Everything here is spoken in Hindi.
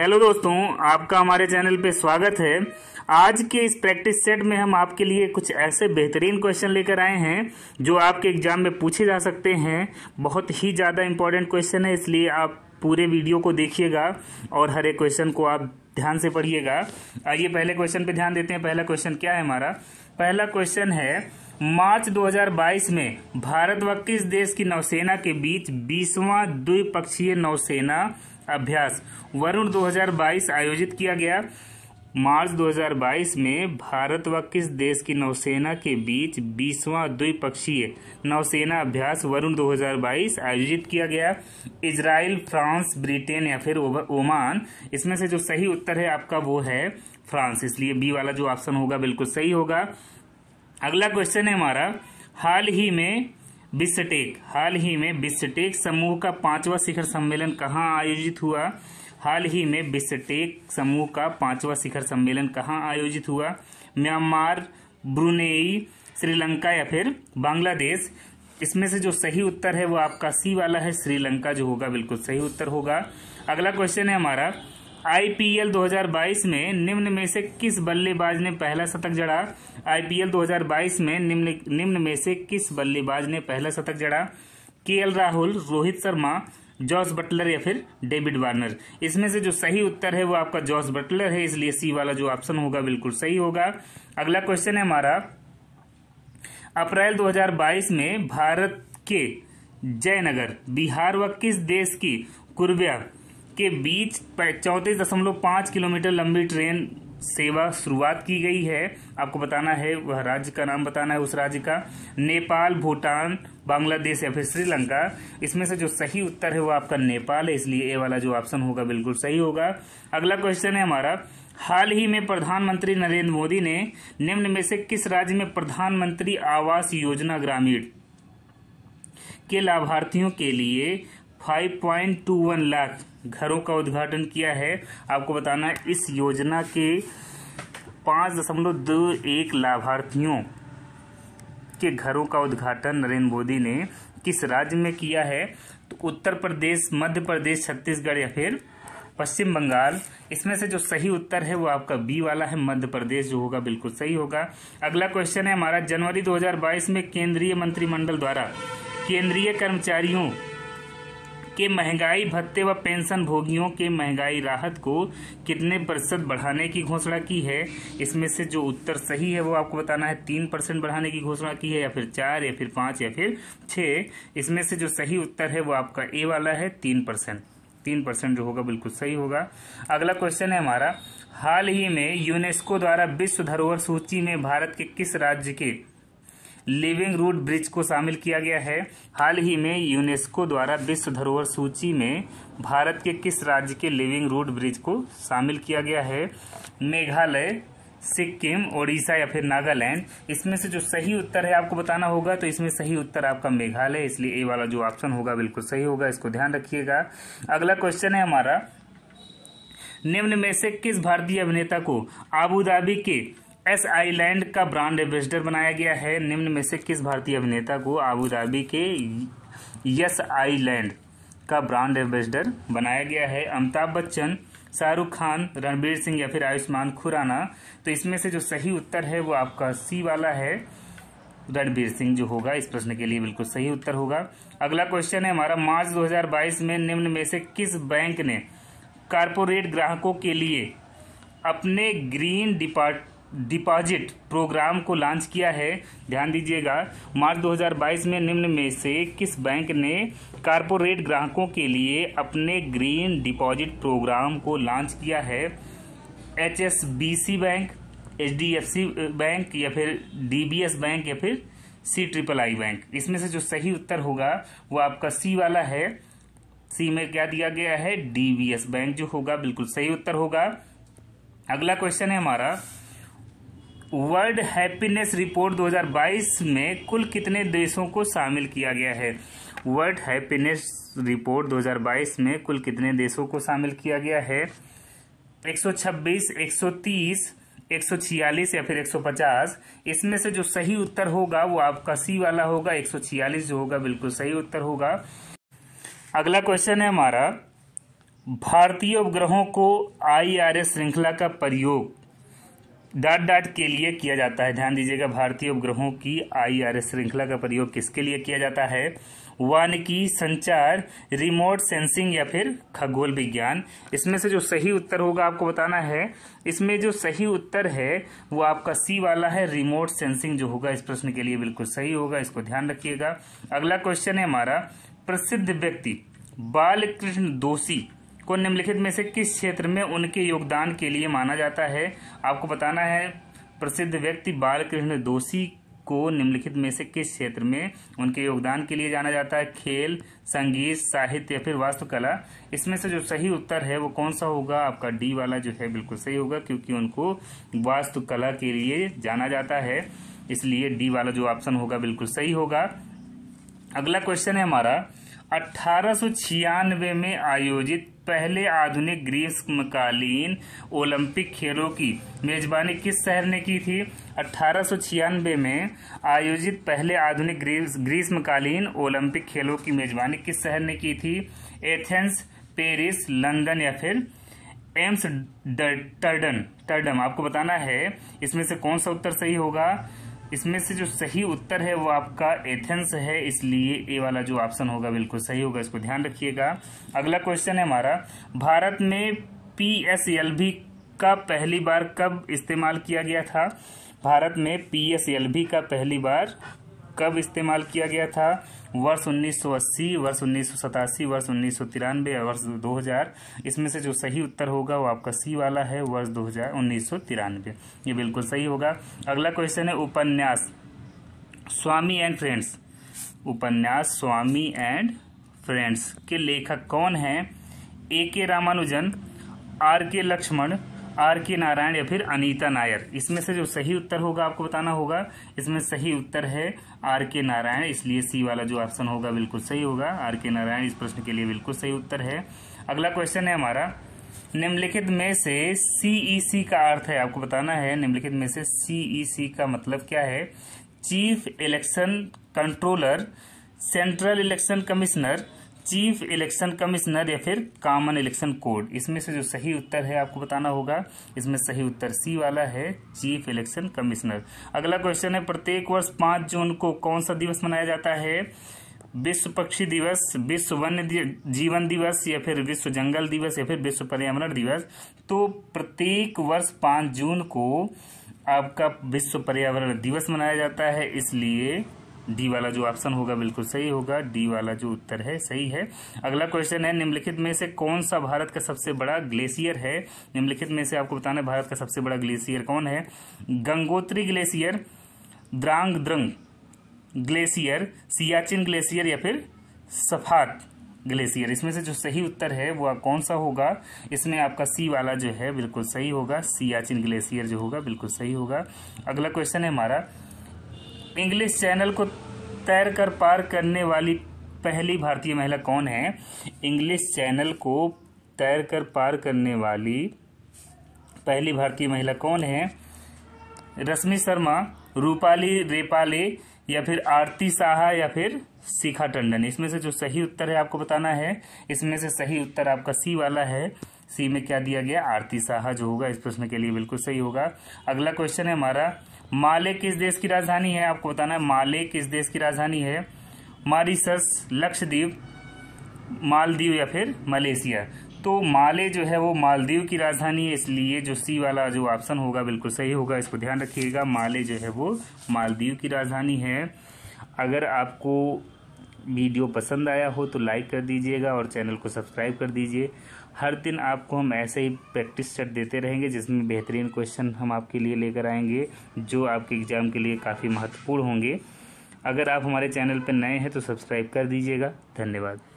हेलो दोस्तों आपका हमारे चैनल पे स्वागत है आज के इस प्रैक्टिस सेट में हम आपके लिए कुछ ऐसे बेहतरीन क्वेश्चन लेकर आए हैं जो आपके एग्जाम में पूछे जा सकते हैं बहुत ही ज़्यादा इंपॉर्टेंट क्वेश्चन है इसलिए आप पूरे वीडियो को देखिएगा और हर एक क्वेश्चन को आप ध्यान से पढ़िएगा आइए पहले क्वेश्चन पे ध्यान देते हैं पहला क्वेश्चन क्या है हमारा पहला क्वेश्चन है मार्च 2022 में भारत व किस देश की नौसेना के बीच बीसवां द्विपक्षीय नौसेना अभ्यास वरुण 2022 आयोजित किया गया मार्च 2022 में भारत व किस देश की नौसेना के बीच बीसवा द्विपक्षीय नौसेना अभ्यास वरुण 2022 आयोजित किया गया इजराइल फ्रांस ब्रिटेन या फिर ओमान इसमें से जो सही उत्तर है आपका वो है फ्रांस इसलिए बी वाला जो ऑप्शन होगा बिल्कुल सही होगा अगला क्वेश्चन है हमारा हाल ही में बिस्टेक हाल ही में बिस्टेक समूह का पांचवा शिखर सम्मेलन कहाँ आयोजित हुआ हाल ही में बिस्टेक समूह का पांचवा शिखर सम्मेलन कहाँ आयोजित हुआ म्यांमार ब्रुनेई श्रीलंका या फिर बांग्लादेश इसमें से जो सही उत्तर है वो आपका सी वाला है श्रीलंका जो होगा बिल्कुल सही उत्तर होगा अगला क्वेश्चन है हमारा आईपीएल 2022 में निम्न में से किस बल्लेबाज ने पहला शतक जड़ा आईपीएल 2022 में निम्न निम्न में से किस बल्लेबाज ने पहला शतक जड़ा K Rahul Rohit Sharma Jos Buttler या फिर डेविड वार्नर इसमें से जो सही उत्तर है वो आपका जॉस बटलर है इसलिए सी वाला जो ऑप्शन होगा बिल्कुल सही होगा अगला क्वेश्चन है हमारा अप्रैल 2022 में भारत के जयनगर बिहार व किस देश की कुर्बिया के बीच चौतीस दशमलव पांच किलोमीटर लंबी ट्रेन सेवा शुरुआत की गई है आपको बताना है वह राज्य का नाम बताना है उस राज्य का नेपाल भूटान बांग्लादेश या फिर श्रीलंका इसमें से जो सही उत्तर है वो आपका नेपाल है इसलिए ए वाला जो ऑप्शन होगा बिल्कुल सही होगा अगला क्वेश्चन है हमारा हाल ही में प्रधानमंत्री नरेंद्र मोदी ने निम्न में से किस राज्य में प्रधानमंत्री आवास योजना ग्रामीण के लाभार्थियों के लिए 5.21 लाख घरों का उद्घाटन किया है आपको बताना है इस योजना के पांच दशमलव दो एक लाभार्थियों के घरों का उद्घाटन नरेंद्र मोदी ने किस राज्य में किया है तो उत्तर प्रदेश मध्य प्रदेश छत्तीसगढ़ या फिर पश्चिम बंगाल इसमें से जो सही उत्तर है वो आपका बी वाला है मध्य प्रदेश जो होगा बिल्कुल सही होगा अगला क्वेश्चन है हमारा जनवरी 2022 में केंद्रीय मंत्रिमंडल द्वारा केंद्रीय कर्मचारियों के महंगाई भत्ते व पेंशन भोगियों के महंगाई राहत को कितने प्रतिशत बढ़ाने की घोषणा की है इसमें से जो उत्तर सही है वो आपको बताना है तीन परसेंट बढ़ाने की घोषणा की है या फिर चार या फिर पांच या फिर छह इसमें से जो सही उत्तर है वो आपका ए वाला है तीन परसेंट तीन परसेंट जो होगा बिल्कुल सही होगा अगला क्वेश्चन है हमारा हाल ही में यूनेस्को द्वारा विश्व धरोहर सूची में भारत के किस राज्य के लिविंग रूट ब्रिज को शामिल किया गया है हाल ही में यूनेस्को द्वारा विश्व धरोहर सूची में भारत के किस राज्य के लिविंग रूट ब्रिज को शामिल किया गया है मेघालय सिक्किम ओडिशा या फिर नागालैंड इसमें से जो सही उत्तर है आपको बताना होगा तो इसमें सही उत्तर आपका मेघालय इसलिए ए वाला जो ऑप्शन होगा बिल्कुल सही होगा इसको ध्यान रखिएगा अगला क्वेश्चन है हमारा निम्न में से किस भारतीय अभिनेता को आबू धाबी के एस आईलैंड का ब्रांड एम्बेसडर बनाया गया है निम्न में से किस भारतीय अभिनेता को धाबी के यस आईलैंड का ब्रांड एम्बेसडर बनाया गया है अमिताभ बच्चन शाहरुख खान रणबीर सिंह या फिर आयुष्मान खुराना तो इसमें से जो सही उत्तर है वो आपका सी वाला है रणबीर सिंह जो होगा इस प्रश्न के लिए बिल्कुल सही उत्तर होगा अगला क्वेश्चन है हमारा मार्च 2022 में निम्न में से किस बैंक ने कारपोरेट ग्राहकों के लिए अपने ग्रीन डिपार्ट डिपॉजिट प्रोग्राम को लॉन्च किया है ध्यान दीजिएगा मार्च 2022 में निम्न में से किस बैंक ने कारपोरेट ग्राहकों के लिए अपने ग्रीन डिपॉजिट प्रोग्राम को लॉन्च किया है एच बैंक सी बैंक या फिर एस बैंक या फिर सी ट्रिपल आई बैंक इसमें से जो सही उत्तर होगा वो आपका सी वाला है सी में क्या दिया गया है एस बैंक जो होगा बिल्कुल सही उत्तर होगा अगला क्वेश्चन है हमारा वर्ल्ड हैप्पीनेस रिपोर्ट 2022 में कुल कितने देशों को शामिल किया गया है वर्ल्ड हैप्पीनेस रिपोर्ट 2022 में कुल कितने देशों को शामिल किया गया है 126, 130, 146 या फिर 150 इसमें से जो सही उत्तर होगा वो आपका सी वाला होगा 146 जो होगा बिल्कुल सही उत्तर होगा अगला क्वेश्चन है हमारा भारतीय उपग्रहों को आई श्रृंखला का प्रयोग डॉट डॉट के लिए किया जाता है ध्यान दीजिएगा भारतीय उपग्रहों की एस श्रृंखला का प्रयोग किसके लिए किया जाता है वन की संचार रिमोट सेंसिंग या फिर खगोल विज्ञान इसमें से जो सही उत्तर होगा आपको बताना है इसमें जो सही उत्तर है वो आपका सी वाला है रिमोट सेंसिंग जो होगा इस प्रश्न के लिए बिल्कुल सही होगा इसको ध्यान रखिएगा अगला क्वेश्चन है हमारा प्रसिद्ध व्यक्ति बालकृष्ण दोषी को निम्नलिखित में से किस क्षेत्र में उनके योगदान के लिए माना जाता है आपको बताना है प्रसिद्ध व्यक्ति बालकृष्ण दोषी को निम्नलिखित में से किस क्षेत्र में उनके योगदान के लिए जाना जाता है खेल संगीत साहित्य या फिर वास्तुकला इसमें से जो सही उत्तर है वो कौन सा होगा आपका डी वाला जो है बिल्कुल सही होगा क्योंकि उनको वास्तुकला के लिए जाना जाता है इसलिए डी वाला जो ऑप्शन होगा बिल्कुल सही होगा अगला क्वेश्चन है हमारा अठारह में आयोजित पहले आधुनिक ग्रीष्मकालीन ओलंपिक खेलों की मेजबानी किस शहर ने की थी अठारह में आयोजित पहले आधुनिक ग्रीष्मकालीन ओलंपिक खेलों की मेजबानी किस शहर ने की थी एथेंस पेरिस लंदन या फिर एम्स टर्डन टर्डम आपको बताना है इसमें से कौन सा उत्तर सही होगा इसमें से जो सही उत्तर है वो आपका एथेंस है इसलिए ए वाला जो ऑप्शन होगा बिल्कुल सही होगा इसको ध्यान रखिएगा अगला क्वेश्चन है हमारा भारत में पी का पहली बार कब इस्तेमाल किया गया था भारत में पी का पहली बार कब इस्तेमाल किया गया था वर्ष 1980 वर्ष उन्नीस वर्ष उन्नीस वर्ष 2000 इसमें से जो सही उत्तर होगा वो आपका सी वाला है वर्ष दो हजार उन्नीस ये बिल्कुल सही होगा अगला क्वेश्चन है उपन्यास स्वामी एंड फ्रेंड्स उपन्यास स्वामी एंड फ्रेंड्स के लेखक कौन हैं ए के रामानुजन आर के लक्ष्मण आर के नारायण या फिर अनीता नायर इसमें से जो सही उत्तर होगा आपको बताना होगा इसमें सही उत्तर है आर के नारायण इसलिए सी वाला जो ऑप्शन होगा बिल्कुल सही होगा आर के नारायण इस प्रश्न के लिए बिल्कुल सही उत्तर है अगला क्वेश्चन है हमारा निम्नलिखित में से सीईसी e का अर्थ है आपको बताना है निम्नलिखित में से सीईसी e का मतलब क्या है chief election controller central election commissioner chief election commissioner या फिर कॉमन इलेक्शन कोड इसमें से जो सही उत्तर है आपको बताना होगा इसमें सही उत्तर सी वाला है चीफ इलेक्शन कमिश्नर अगला क्वेश्चन है प्रत्येक वर्ष पांच जून को कौन सा दिवस मनाया जाता है विश्व पक्षी दिवस विश्व वन्य जीवन दिवस या फिर विश्व जंगल दिवस या फिर विश्व पर्यावरण दिवस तो प्रत्येक वर्ष पांच जून को आपका विश्व पर्यावरण दिवस मनाया जाता है इसलिए डी वाला जो ऑप्शन होगा बिल्कुल सही होगा डी वाला जो उत्तर है सही है अगला क्वेश्चन है निम्नलिखित में से कौन सा भारत का सबसे बड़ा ग्लेशियर है निम्नलिखित में से आपको बताना है भारत का सबसे बड़ा ग्लेशियर कौन है Gangotri glacier Drang Drang glacier Siachen glacier या फिर सफात ग्लेशियर इसमें से जो सही उत्तर है वो कौन सा होगा इसमें आपका सी वाला जो है बिल्कुल सही होगा सियाचिन ग्लेशियर जो होगा बिल्कुल सही होगा अगला क्वेश्चन है हमारा इंग्लिश चैनल को तैर कर पार करने वाली पहली भारतीय महिला कौन है इंग्लिश चैनल को तैर कर पार करने वाली पहली भारतीय महिला कौन है रश्मि शर्मा रूपाली रेपाले या फिर आरती साहा या फिर शिखा टंडन इसमें से जो सही उत्तर है आपको बताना है इसमें से सही उत्तर आपका सी वाला है सी में क्या दिया गया आरती साहा जो होगा इस प्रश्न के लिए बिल्कुल सही होगा अगला क्वेश्चन है हमारा माले किस देश की राजधानी है आपको बताना है माले किस देश की राजधानी है मारिसस लक्षद्वीप मालदीव या फिर मलेशिया तो माले जो है वो मालदीव की राजधानी है इसलिए जो सी वाला जो ऑप्शन होगा बिल्कुल सही होगा इसको ध्यान रखिएगा माले जो है वो मालदीव की राजधानी है अगर आपको वीडियो पसंद आया हो तो लाइक कर दीजिएगा और चैनल को सब्सक्राइब कर दीजिए हर दिन आपको हम ऐसे ही प्रैक्टिस सेट देते रहेंगे जिसमें बेहतरीन क्वेश्चन हम आपके लिए लेकर आएंगे जो आपके एग्ज़ाम के लिए काफ़ी महत्वपूर्ण होंगे अगर आप हमारे चैनल पर नए हैं तो सब्सक्राइब कर दीजिएगा धन्यवाद